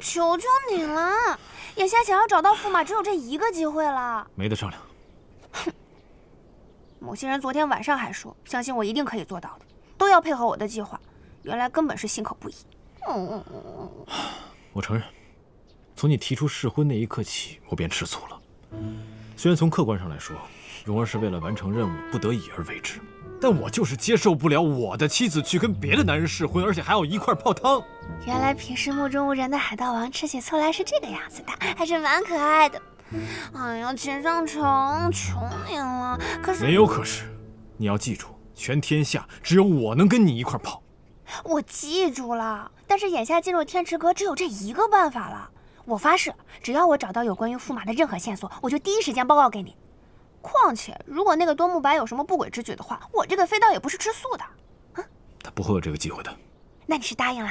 求求你了！眼下想要找到驸马，只有这一个机会了。没得商量。哼，某些人昨天晚上还说相信我一定可以做到的，都要配合我的计划，原来根本是信口不一。嗯嗯嗯嗯，我承认，从你提出试婚那一刻起，我便吃醋了。虽然从客观上来说，蓉儿是为了完成任务不得已而为之，但我就是接受不了我的妻子去跟别的男人试婚，而且还要一块泡汤。原来平时目中无人的海盗王吃起醋来是这个样子的，还是蛮可爱的。哎呀，秦尚城，求你了！可是没有，可是你要记住，全天下只有我能跟你一块跑。我记住了，但是眼下进入天池阁只有这一个办法了。我发誓，只要我找到有关于驸马的任何线索，我就第一时间报告给你。况且，如果那个多木白有什么不轨之举的话，我这个飞刀也不是吃素的。啊，他不会有这个机会的。那你是答应了？